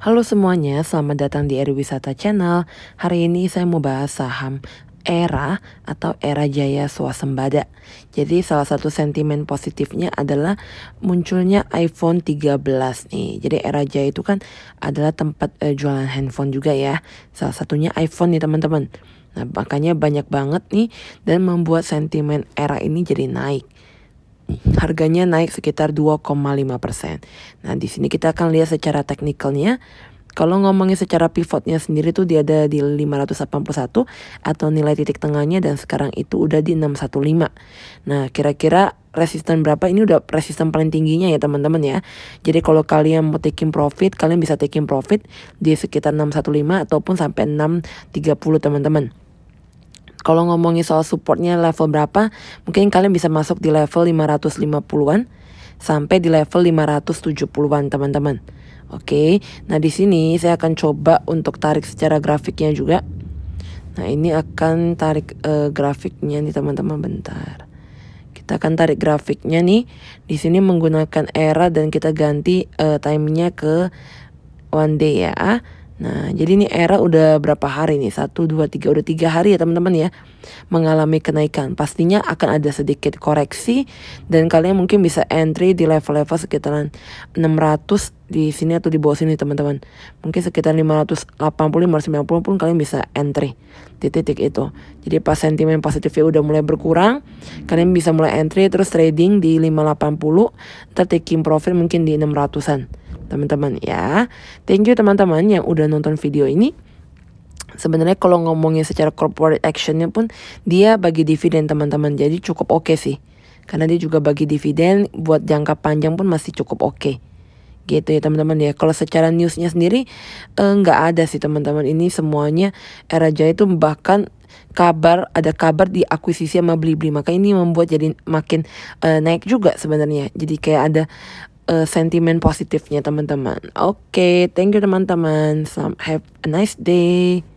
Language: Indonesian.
Halo semuanya, selamat datang di Eri Wisata Channel. Hari ini saya mau bahas saham era atau era jaya swasembada. Jadi salah satu sentimen positifnya adalah munculnya iPhone 13 nih. Jadi era jaya itu kan adalah tempat eh, jualan handphone juga ya. Salah satunya iPhone nih teman-teman. Nah makanya banyak banget nih dan membuat sentimen era ini jadi naik harganya naik sekitar 2,5 persen. Nah di sini kita akan lihat secara teknikalnya. Kalau ngomongin secara pivotnya sendiri tuh dia ada di 581 atau nilai titik tengahnya dan sekarang itu udah di 615. Nah kira-kira resisten berapa ini udah resisten paling tingginya ya teman-teman ya. Jadi kalau kalian mau taking profit kalian bisa taking profit di sekitar 615 ataupun sampai 630 teman-teman. Kalau ngomongin soal supportnya level berapa, mungkin kalian bisa masuk di level 550-an sampai di level 570-an teman-teman. Oke, nah di sini saya akan coba untuk tarik secara grafiknya juga. Nah ini akan tarik uh, grafiknya nih teman-teman bentar. Kita akan tarik grafiknya nih. Di sini menggunakan era dan kita ganti uh, eh, timenya ke one day ya. Nah, jadi ini era udah berapa hari nih? Satu, dua, tiga, udah tiga hari ya teman-teman ya mengalami kenaikan. Pastinya akan ada sedikit koreksi dan kalian mungkin bisa entry di level-level sekitaran 600 di sini atau di bawah sini teman-teman. Mungkin sekitar 580, 590 pun kalian bisa entry di titik itu. Jadi pas sentimen positifnya udah mulai berkurang, kalian bisa mulai entry terus trading di 580, ntar taking profit mungkin di 600-an teman-teman ya. Thank you teman-teman yang udah nonton video ini. Sebenarnya kalau ngomongnya secara corporate actionnya pun dia bagi dividen teman-teman jadi cukup oke okay sih. Karena dia juga bagi dividen buat jangka panjang pun masih cukup oke. Okay gitu ya teman-teman ya kalau secara newsnya sendiri enggak eh, ada sih teman-teman ini semuanya era jaya itu bahkan kabar ada kabar di akuisisi sama beli beli maka ini membuat jadi makin eh, naik juga sebenarnya jadi kayak ada uh, sentimen positifnya teman-teman. Oke, okay, thank you teman-teman. Have a nice day.